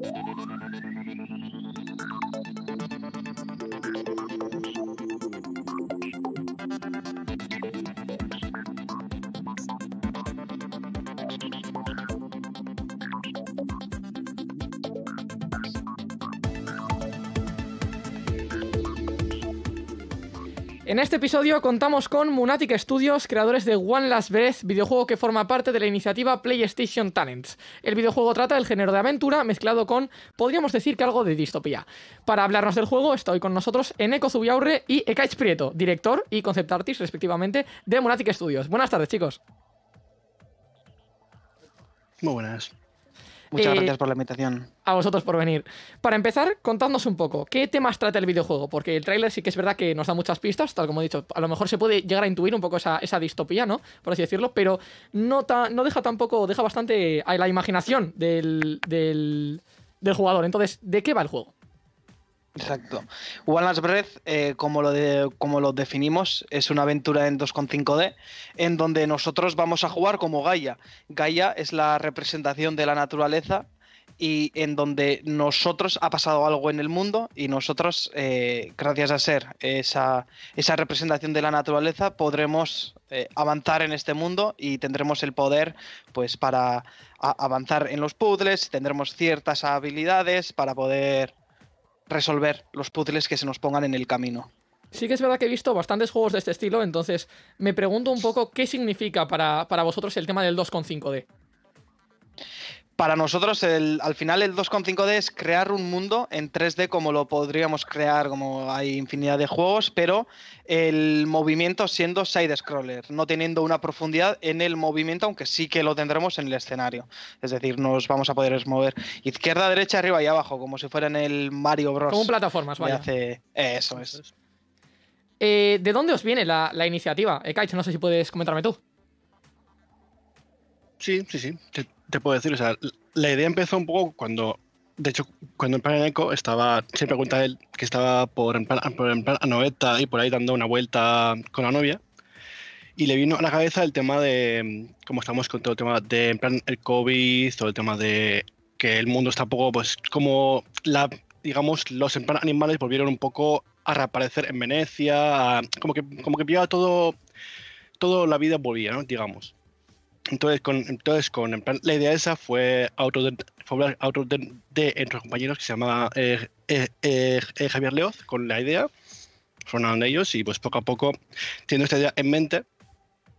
thank you En este episodio contamos con Munatic Studios, creadores de One Last Breath, videojuego que forma parte de la iniciativa PlayStation Talents. El videojuego trata del género de aventura mezclado con, podríamos decir que algo de distopía. Para hablarnos del juego estoy con nosotros Eneco Zubiaurre y Ekaich Prieto, director y concept artist respectivamente de Munatic Studios. Buenas tardes chicos. Muy buenas. Muchas eh, gracias por la invitación. A vosotros por venir. Para empezar, contadnos un poco, ¿qué temas trata el videojuego? Porque el tráiler sí que es verdad que nos da muchas pistas, tal como he dicho, a lo mejor se puede llegar a intuir un poco esa, distopía, ¿no? Por así decirlo, pero no, no deja tampoco, deja bastante a la imaginación del jugador. Entonces, ¿de qué va el juego? Exacto. Last Breath, eh, como, lo de, como lo definimos, es una aventura en 2.5D, en donde nosotros vamos a jugar como Gaia. Gaia es la representación de la naturaleza y en donde nosotros ha pasado algo en el mundo y nosotros, eh, gracias a ser esa, esa, representación de la naturaleza, podremos eh, avanzar en este mundo y tendremos el poder pues para avanzar en los puzzles, tendremos ciertas habilidades para poder resolver los puzzles que se nos pongan en el camino. Sí que es verdad que he visto bastantes juegos de este estilo, entonces me pregunto un poco qué significa para, para vosotros el tema del 2.5D para nosotros al final el 2.5D es crear un mundo en 3D como lo podríamos crear, como hay infinidad de juegos, pero el movimiento siendo side-scroller, no teniendo una profundidad en el movimiento, aunque sí que lo tendremos en el escenario. Es decir, nos vamos a poder mover izquierda, derecha, arriba y abajo, como si fuera en el Mario Bros. Como un plataformas, vaya. Hace... Eso es. Eh, ¿De dónde os viene la, la iniciativa? Ekaich, eh, no sé si puedes comentarme tú. Sí, sí, sí te puedo decir, o sea, la idea empezó un poco cuando, de hecho, cuando en Plan Eco estaba, siempre cuenta él que estaba por en plan, y por ahí dando una vuelta con la novia. Y le vino a la cabeza el tema de, como estamos con todo el tema de en plan el COVID, todo el tema de que el mundo está un poco, pues, como la, digamos, los animales volvieron un poco a reaparecer en Venecia, como que, como que todo, todo la vida volvía, digamos. Entonces, con, entonces con, la idea esa fue auto de, auto de, entre compañeros que se llamaba eh, eh, eh, Javier Leoz con la idea, sonaron ellos y pues poco a poco, teniendo esta idea en mente,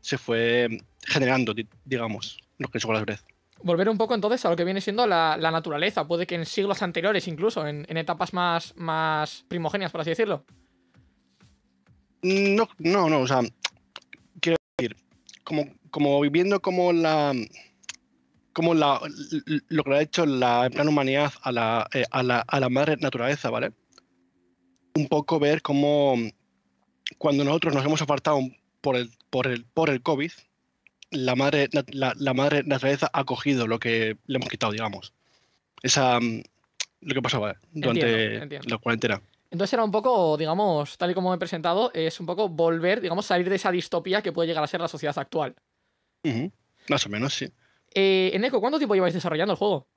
se fue generando, digamos, lo que es la red. Volver un poco entonces a lo que viene siendo la, naturaleza, puede que en siglos anteriores incluso, en, etapas más, más por así decirlo. No, no, no, o sea, quiero decir, como como viviendo como la como lo que ha hecho la en humanidad eh, a la, madre naturaleza, ¿vale? Un poco ver cómo cuando nosotros nos hemos apartado por el, por el, por el COVID, la madre, la, madre naturaleza ha cogido lo que le hemos quitado, digamos. Esa, mm, lo que pasaba ¿eh? durante la cuarentena. Entonces era un poco, digamos, tal y como he presentado, es un poco volver, digamos, salir de esa distopía que puede llegar a ser la sociedad actual. Más o menos, sí. Eh, en eco ¿cuánto tiempo lleváis desarrollando el juego?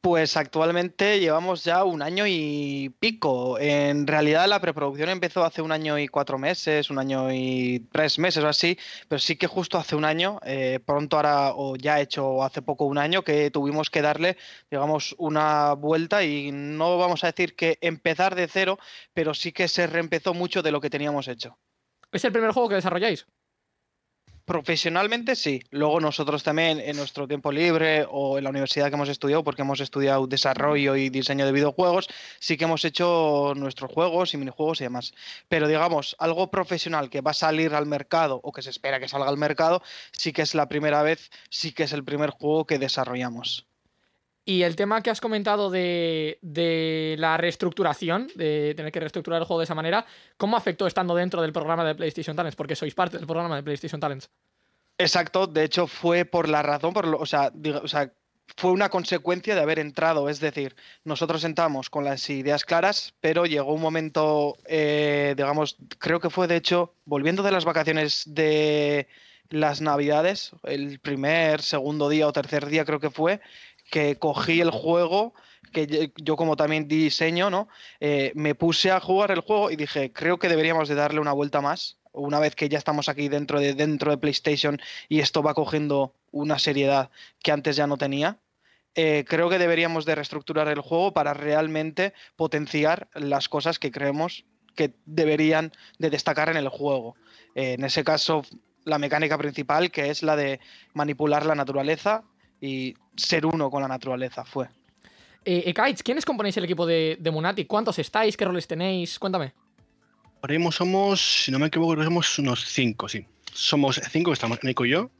Pues actualmente llevamos ya un año y pico. En realidad la preproducción empezó hace un año y cuatro meses, un año y tres meses o así, pero sí que justo hace un año, eh, pronto ahora o ya hecho hace poco un año que tuvimos que darle, digamos, una vuelta y no vamos a decir que empezar de cero, pero sí que se reempezó mucho de lo que teníamos hecho. ¿Es el primer juego que desarrolláis? Profesionalmente sí. Luego nosotros también en nuestro tiempo libre o en la universidad que hemos estudiado, porque hemos estudiado desarrollo y diseño de videojuegos, sí que hemos hecho nuestros juegos y minijuegos y demás. Pero digamos, algo profesional que va a salir al mercado o que se espera que salga al mercado, sí que es la primera vez, sí que es el primer juego que desarrollamos. Y el tema que has comentado de, la reestructuración, de tener que reestructurar el juego de esa manera, ¿cómo afectó estando dentro del programa de PlayStation Talents? Porque sois parte del programa de PlayStation Talents. Exacto, de hecho fue por la razón, por o, sea, fue una consecuencia de haber entrado, es decir, nosotros entramos con las ideas claras, pero llegó un momento, eh, digamos, creo que fue de hecho, volviendo de las vacaciones de, las navidades, el primer, segundo día o tercer día creo que fue, que cogí el juego, que yo como también diseño, ¿no? Eh, me puse a jugar el juego y dije, creo que deberíamos de darle una vuelta más, una vez que ya estamos aquí dentro de, dentro de PlayStation y esto va cogiendo una seriedad que antes ya no tenía. Eh, creo que deberíamos de reestructurar el juego para realmente potenciar las cosas que creemos que deberían de destacar en el juego. Eh, en ese caso la mecánica principal, que es la de manipular la naturaleza y ser uno con la naturaleza, fue. Eh, eh ¿quiénes componéis el equipo de, de Munati? ¿Cuántos estáis? ¿Qué roles tenéis? Cuéntame. Ahora mismo somos, si no me equivoco, somos unos cinco, sí. Somos cinco, estamos Nico y yo.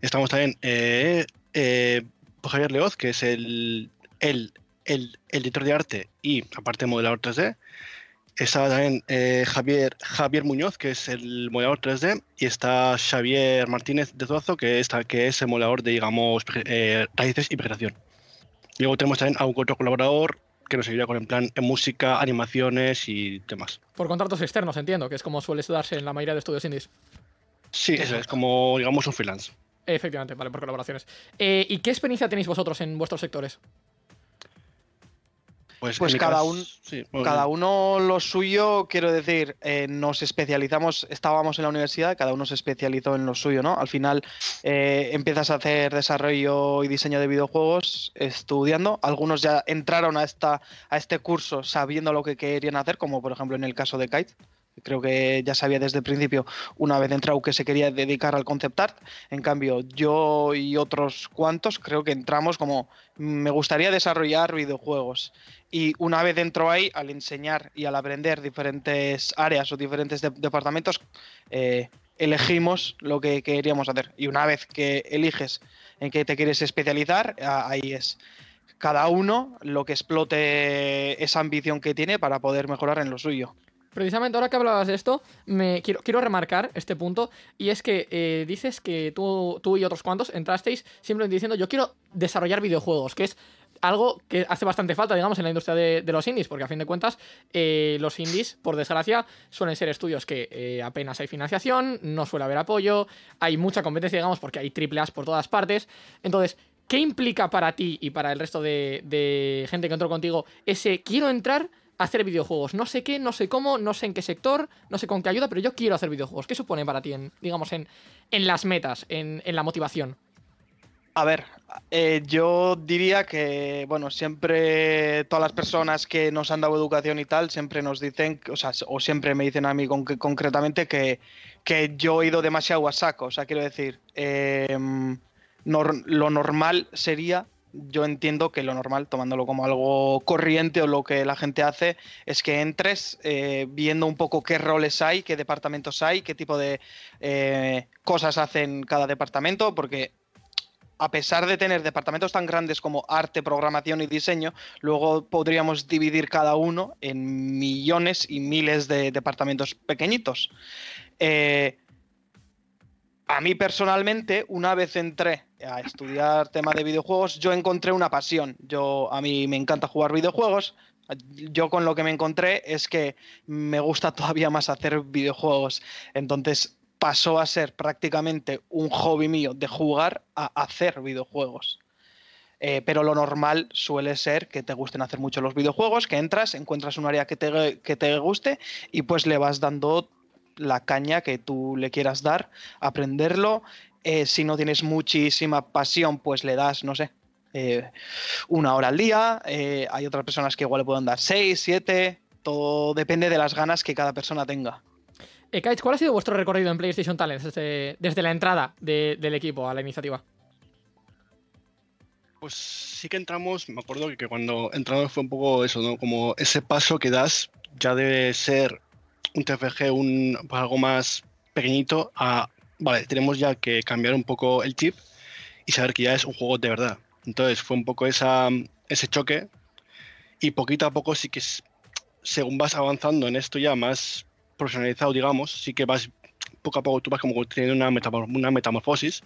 Estamos también eh, eh, Javier Leoz, que es el, el, el, el, editor de arte y aparte modelador 3D. Está también eh, Javier, Javier Muñoz, que es el modelador 3D, y está Xavier Martínez de Zuazo, que, está, que es el modelador de, digamos, eh, raíces y vegetación. Luego tenemos también a un otro colaborador que nos ayuda con el plan en música, animaciones y demás. Por contratos externos, entiendo, que es como suele darse en la mayoría de estudios indies. Sí, es como, digamos, un freelance. Efectivamente, vale, por colaboraciones. Eh, ¿Y qué experiencia tenéis vosotros en vuestros sectores? Pues, pues cada, cada uno lo suyo, quiero decir, eh, nos especializamos, estábamos en la universidad, cada uno se especializó en lo suyo, ¿no? Al final eh, empiezas a hacer desarrollo y diseño de videojuegos estudiando, algunos ya entraron a, esta, a este curso sabiendo lo que querían hacer, como por ejemplo en el caso de Kite, creo que ya sabía desde el principio, una vez entrado, que se quería dedicar al concept art. En cambio, yo y otros cuantos creo que entramos como mm, me gustaría desarrollar videojuegos y una vez dentro ahí, al enseñar y al aprender diferentes áreas o diferentes departamentos, eh, elegimos lo que queríamos hacer. Y una vez que eliges en qué te quieres especializar, ahí es cada uno lo que explote esa ambición que tiene para poder mejorar en lo suyo precisamente ahora que hablabas de esto, me quiero, quiero remarcar este punto, y es que eh, dices que tú, tú y otros cuantos entrasteis simplemente diciendo yo quiero desarrollar videojuegos, que es algo que hace bastante falta, digamos, en la industria de, los indies, porque a fin de cuentas, eh, los indies, por desgracia, suelen ser estudios que eh, apenas hay financiación, no suele haber apoyo, hay mucha competencia, digamos, porque hay triple A por todas partes. Entonces, ¿qué implica para ti y para el resto de, de gente que entró contigo ese quiero entrar? hacer videojuegos. No sé qué, no sé cómo, no sé en qué sector, no sé con qué ayuda, pero yo quiero hacer videojuegos. ¿Qué supone para ti, en, digamos, en, las metas, en, la motivación? A ver, eh, yo diría que, bueno, siempre todas las personas que nos han dado educación y tal, siempre nos dicen, o sea, o siempre me dicen a mí concretamente que, que, yo he ido demasiado a saco. O sea, quiero decir, em, lo normal sería yo entiendo que lo normal, tomándolo como algo corriente o lo que la gente hace, es que entres eh, viendo un poco qué roles hay, qué departamentos hay, qué tipo de eh, cosas hacen cada departamento, porque a pesar de tener departamentos tan grandes como arte, programación y diseño, luego podríamos dividir cada uno en millones y miles de departamentos pequeñitos. Eh, a mí personalmente, una vez entré a estudiar temas de videojuegos, yo encontré una pasión. Yo a mí me encanta jugar videojuegos. Yo con lo que me encontré es que me gusta todavía más hacer videojuegos. Entonces pasó a ser prácticamente un hobby mío de jugar a hacer videojuegos. Eh, pero lo normal suele ser que te gusten hacer mucho los videojuegos, que entras, encuentras un área que te, que te guste y pues le vas dando la caña que tú le quieras dar, aprenderlo. Eh, si no tienes muchísima pasión, pues le das, no sé, eh, una hora al día. Eh, hay otras personas que igual le pueden dar seis, siete. Todo depende de las ganas que cada persona tenga. Kites, ¿cuál ha sido vuestro recorrido en PlayStation Talents desde, la entrada del equipo a la iniciativa? Pues sí que entramos, me acuerdo que cuando entramos fue un poco eso, ¿no? Como ese paso que das ya debe ser un TFG, un, pues, algo más pequeñito, a, vale, tenemos ya que cambiar un poco el chip y saber que ya es un juego de verdad. Entonces fue un poco esa, ese choque y poquito a poco sí que según vas avanzando en esto ya más profesionalizado, digamos, sí que vas poco a poco tú vas como teniendo una, una metamorfosis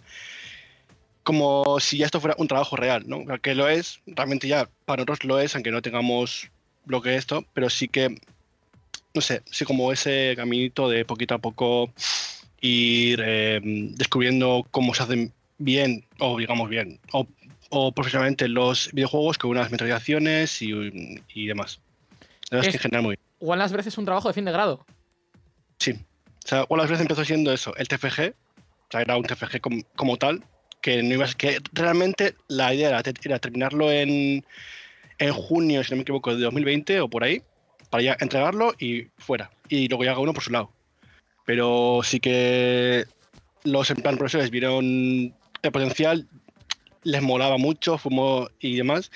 como si ya esto fuera un trabajo real, ¿no? Que lo es, realmente ya para nosotros lo es, aunque no tengamos lo que esto, pero sí que no sé, sí como ese caminito de poquito a poco ir em, descubriendo cómo se hacen bien, o digamos bien, o, profesionalmente los videojuegos con unas metralizaciones y, demás. verdad es, que en general muy bien. One veces un trabajo de fin de grado. Sí. O sea, veces las empezó siendo eso, el TFG, o sea, era un TFG como, tal, que no ibas, que realmente la idea era, terminarlo en, en junio, si no me equivoco, de 2020 o por ahí para ya entregarlo y fuera. Y luego ya haga uno por su lado. Pero sí que los en plan profesores vieron el potencial, les molaba mucho, fumó y demás.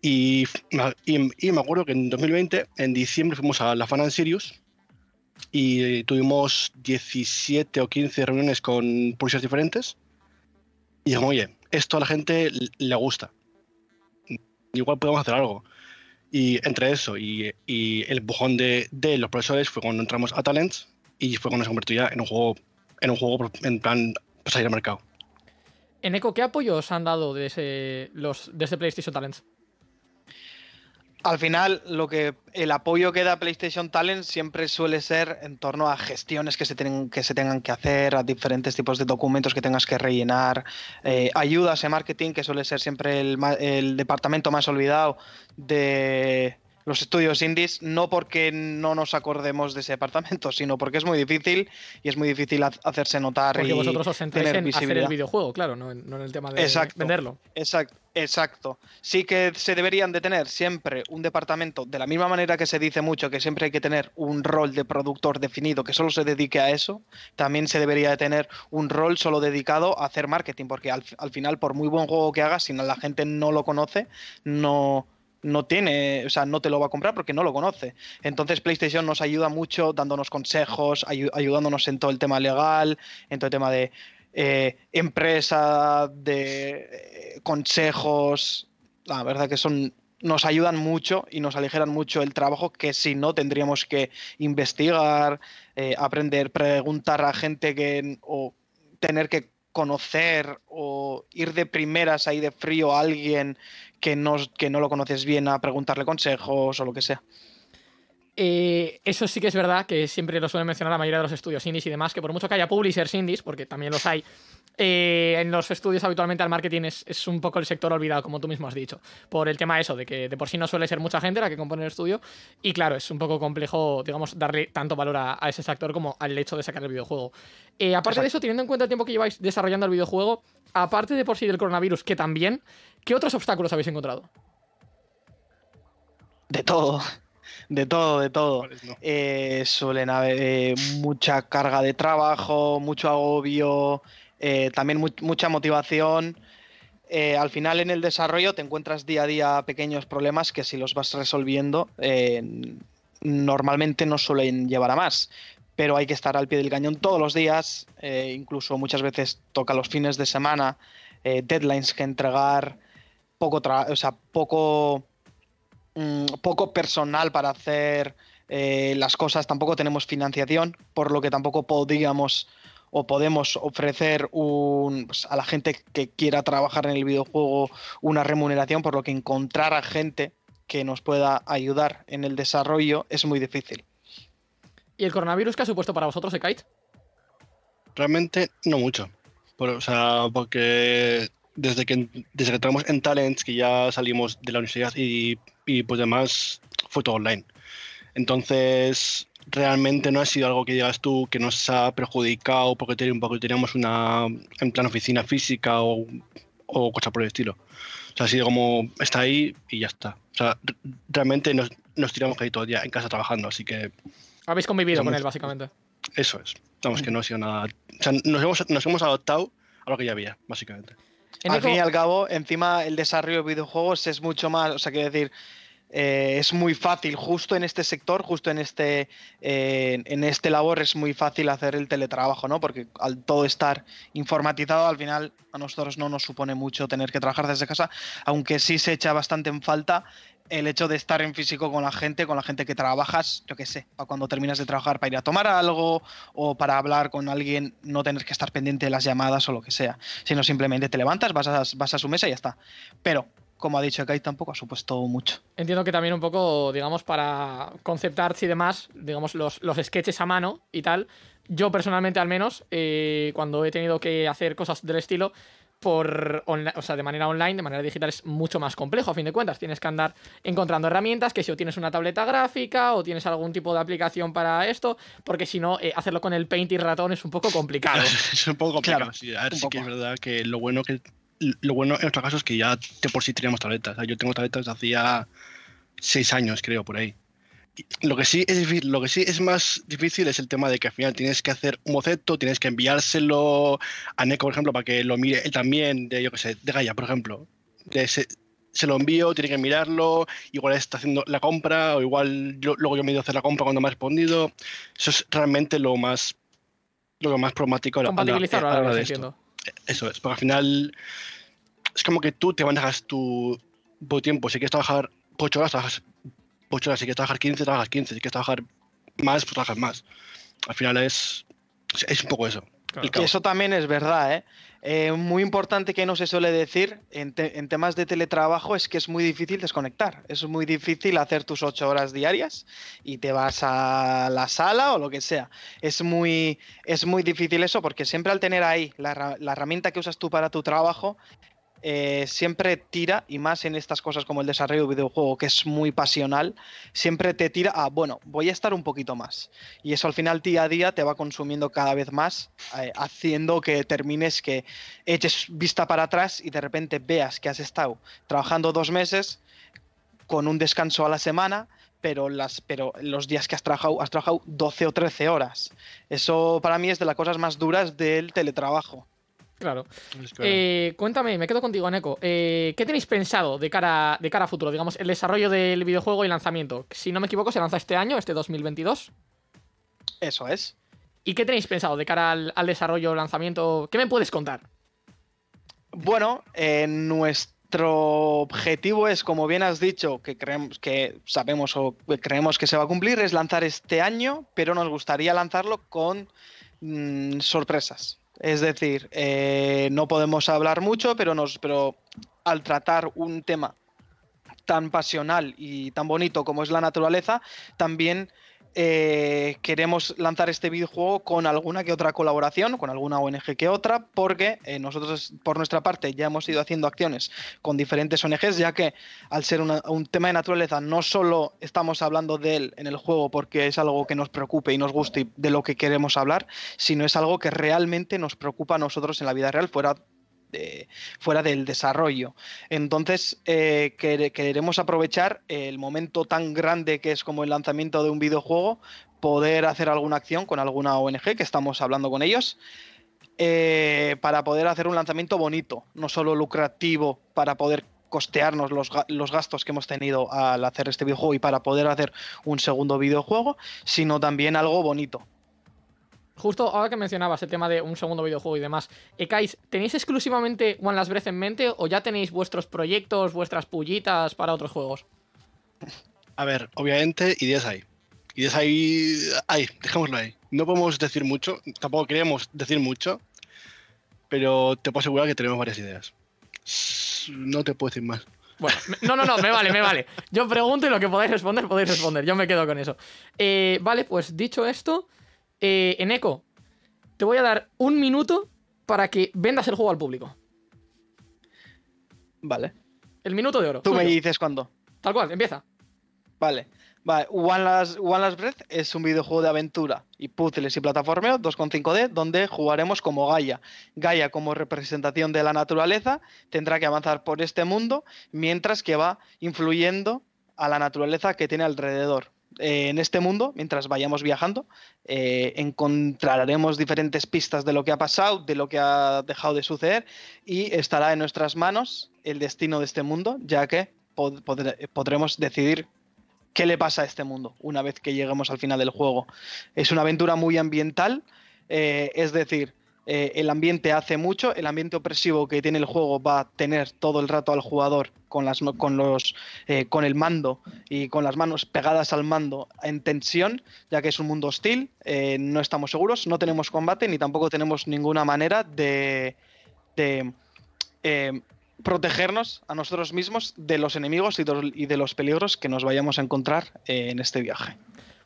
Y, y, me acuerdo que en 2020, en diciembre, fuimos a la Fan Sirius y tuvimos 17 o 15 reuniones con publishers diferentes. Y dijimos, oye, esto a la gente le gusta. Igual podemos hacer algo. Y entre eso y, el bujón de, los profesores fue cuando entramos a Talents y fue cuando se convirtió en un juego, en un juego en plan salir al mercado. En Eco, ¿qué apoyos han dado desde los, de este PlayStation Talents? Al final, lo que el apoyo que da PlayStation Talent siempre suele ser en torno a gestiones que se, tienen, que se tengan que hacer, a diferentes tipos de documentos que tengas que rellenar, eh, ayudas en marketing, que suele ser siempre el departamento más olvidado de, los estudios indies, no porque no nos acordemos de ese departamento, sino porque es muy difícil y es muy difícil hacerse notar. Porque vosotros os centráis en el videojuego, claro, no en, el tema de venderlo. Exacto. Exacto. Sí que se deberían de tener siempre un departamento, de la misma manera que se dice mucho que siempre hay que tener un rol de productor definido que solo se dedique a eso, también se debería de tener un rol solo dedicado a hacer marketing, porque al, al final, por muy buen juego que hagas, si la gente no lo conoce, no, no tiene, o sea, no te lo va a comprar porque no lo conoce. Entonces PlayStation nos ayuda mucho dándonos consejos, ayudándonos en todo el tema legal, en todo el tema de eh, empresa, de eh, consejos. La verdad que son nos ayudan mucho y nos aligeran mucho el trabajo que si no tendríamos que investigar, eh, aprender, preguntar a gente que o tener que conocer o ir de primeras ahí de frío a alguien que no, que no lo conoces bien a preguntarle consejos o lo que sea. Eh, eso sí que es verdad que siempre lo suelen mencionar la mayoría de los estudios indies y demás, que por mucho que haya publishers indies, porque también los hay, eh, en los estudios habitualmente al marketing es, un poco el sector olvidado, como tú mismo has dicho, por el tema eso, de que de por sí no suele ser mucha gente la que compone el estudio, y claro, es un poco complejo, digamos, darle tanto valor a, ese sector como al hecho de sacar el videojuego. Eh, aparte de eso, teniendo en cuenta el tiempo que lleváis desarrollando el videojuego, aparte de por sí del coronavirus, que también, ¿qué otros obstáculos habéis encontrado? De todo. De todo, de todo. Eh, suelen haber eh, mucha carga de trabajo, mucho agobio, eh, también mucha motivación. al final en el desarrollo te encuentras día a día pequeños problemas que si los vas resolviendo normalmente no suelen llevar a más. Pero hay que estar al pie del cañón todos los días, incluso muchas veces toca los fines de semana, deadlines que entregar, poco, o sea, poco Mm, poco personal para hacer eh, las cosas, tampoco tenemos financiación, por lo que tampoco podríamos o podemos ofrecer pues, a la gente que quiera trabajar en el videojuego una remuneración, por lo que encontrar a gente que nos pueda ayudar en el desarrollo es muy difícil. ¿Y el coronavirus qué ha supuesto para vosotros, Ekite? Realmente no mucho. o sea, porque desde que, desde que entramos en Talents, que ya salimos de la universidad y y pues demás fue todo online. Entonces, realmente no ha sido algo que digas tú que nos ha perjudicado porque teníamos una en plan oficina física o, o cosas por el estilo. O sea, ha sido como está ahí y ya está. O sea, realmente nos, nos tiramos ahí todo el día en casa trabajando, así que. Habéis convivido con él, básicamente. Eso es. Vamos, que mm. no ha sido nada. O sea, nos hemos, nos hemos adaptado a lo que ya había, básicamente. Al fin y al cabo, encima el desarrollo de videojuegos es mucho más, o sea, quiero decir, eh, es muy fácil, justo en este sector, justo en este, eh, en este labor es muy fácil hacer el teletrabajo, ¿no? Porque al todo estar informatizado, al final a nosotros no nos supone mucho tener que trabajar desde casa, aunque sí se echa bastante en falta el hecho de estar en físico con la gente, con la gente que trabajas, yo qué sé, cuando terminas de trabajar para ir a tomar algo o para hablar con alguien, no tener que estar pendiente de las llamadas o lo que sea, sino simplemente te levantas, vas a, su mesa y ya está. Pero, como ha dicho Kai, tampoco ha supuesto mucho. Entiendo que también un poco, digamos, para conceptar y demás, digamos, los, los sketches a mano y tal, yo personalmente al menos, eh, cuando he tenido que hacer cosas del estilo, por o sea, de manera online, de manera digital es mucho más complejo, a fin de cuentas. Tienes que andar encontrando herramientas, que si o tienes una tableta gráfica o tienes algún tipo de aplicación para esto, porque si no, eh, hacerlo con el paint y ratón es un poco complicado. es un poco complicado, claro, sí. es verdad que lo bueno que lo bueno en nuestro caso es que ya de por sí teníamos tabletas. yo tengo tabletas desde hacía seis años, creo, por ahí. Lo que, sí es lo que sí es más difícil es el tema de que al final tienes que hacer un boceto, tienes que enviárselo a Neko, por ejemplo, para que lo mire él también, de yo qué sé, de Gaia, por ejemplo. se lo envío, tiene que mirarlo, igual está haciendo la compra, o igual luego yo me he ido a hacer la compra cuando me ha respondido. Eso es realmente lo más lo más problemático de la, esto. Eso es, porque al final es como que tú te manejas tu, tu tiempo. Si quieres trabajar 8 horas, trabajas 8 horas, si quieres trabajar 15, trabajas 15, si quieres trabajar más, pues trabajas más. Al final es, es un poco eso. Y eso también es verdad, ¿eh? ¿eh? muy importante que no se suele decir en, temas de teletrabajo es que es muy difícil desconectar. Es muy difícil hacer tus ocho horas diarias y te vas a la sala o lo que sea. Es muy, es muy difícil eso porque siempre al tener ahí la herramienta que usas tú para tu trabajo eh, siempre tira, y más en estas cosas como el desarrollo de videojuego, que es muy pasional, siempre te tira a, bueno, voy a estar un poquito más. Y eso al final día a día te va consumiendo cada vez más, eh, haciendo que termines, que eches vista para atrás y de repente veas que has estado trabajando dos meses con un descanso a la semana, pero, las, pero los días que has trabajado, has trabajado 12 o 13 horas. Eso para mí es de las cosas más duras del teletrabajo. Claro. Eh, cuéntame, me quedo contigo, Aneco. Eh, ¿Qué tenéis pensado de cara, de cara a futuro? Digamos, el desarrollo del videojuego y lanzamiento. Si no me equivoco, se lanza este año, este 2022. Eso es. ¿Y qué tenéis pensado de cara al, desarrollo, lanzamiento? ¿Qué me puedes contar? Bueno, eh, nuestro objetivo es, como bien has dicho, que creemos que sabemos o creemos que se va a cumplir, es lanzar este año, pero nos gustaría lanzarlo con mm, sorpresas. Es decir, eh, no podemos hablar mucho, pero, nos, pero al tratar un tema tan pasional y tan bonito como es la naturaleza, también eh, queremos lanzar este videojuego con alguna que otra colaboración, con alguna ONG que otra, porque eh, nosotros por nuestra parte ya hemos ido haciendo acciones con diferentes ONGs, ya que al ser un tema de naturaleza no solo estamos hablando de él en el juego porque es algo que nos preocupe y nos guste y de lo que queremos hablar, sino es algo que realmente nos preocupa a nosotros en la vida real, fuera fuera del desarrollo. Entonces, eh, queremos aprovechar el momento tan grande que es como el lanzamiento de un videojuego, poder hacer alguna acción con alguna ONG, que estamos hablando con ellos. Eh, para poder hacer un lanzamiento bonito, no solo lucrativo, para poder costearnos los, gastos que hemos tenido al hacer este videojuego y para poder hacer un segundo videojuego, sino también algo bonito, Justo ahora que mencionabas el tema de un segundo videojuego y demás, Ekais, ¿tenéis exclusivamente One Last Breath en mente o ya tenéis vuestros proyectos, vuestras pullitas para otros juegos? A ver, obviamente ideas hay. Ideas hay, hay, dejémoslo ahí. No podemos decir mucho, tampoco queremos decir mucho, pero te puedo asegurar que tenemos varias ideas. No te puedo decir más. Bueno, no, no, no, me vale, me vale. Yo pregunto y lo que podáis responder, podéis responder. Yo me quedo con eso. Eh, vale, pues dicho esto, eh, en Eco, te voy a dar un minuto para que vendas el juego al público. Vale. El minuto de oro. Tú me dices cuándo. Tal cual, empieza. Vale. Vale, One Last, One Breath es un videojuego de aventura y puzzles y plataformeo 2.5D donde jugaremos como Gaia. Gaia como representación de la naturaleza tendrá que avanzar por este mundo mientras que va influyendo a la naturaleza que tiene alrededor. Eh, en este mundo, mientras vayamos viajando, eh, encontraremos diferentes pistas de lo que ha pasado, de lo que ha dejado de suceder y estará en nuestras manos el destino de este mundo, ya que podremos decidir qué le pasa a este mundo una vez que lleguemos al final del juego. Es una aventura muy ambiental, eh, es decir, eh, el ambiente hace mucho, el ambiente opresivo que tiene el juego va a tener todo el rato al jugador con, las, con, los, eh, con el mando y con las manos pegadas al mando en tensión, ya que es un mundo hostil, eh, no estamos seguros, no tenemos combate ni tampoco tenemos ninguna manera de, de protegernos a nosotros mismos de los enemigos y de los peligros que nos vayamos a encontrar en este viaje.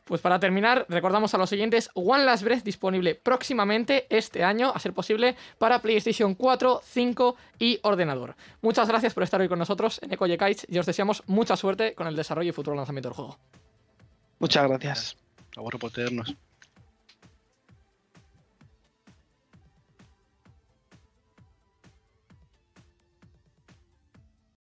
Pues para terminar, recordamos a los siguientes One Last Breath disponible próximamente este año, a ser posible, para PlayStation 4, 5 y ordenador. Muchas gracias por estar hoy con nosotros en Eco y os deseamos mucha suerte con el desarrollo y futuro lanzamiento del juego. Muchas gracias. A vosotros por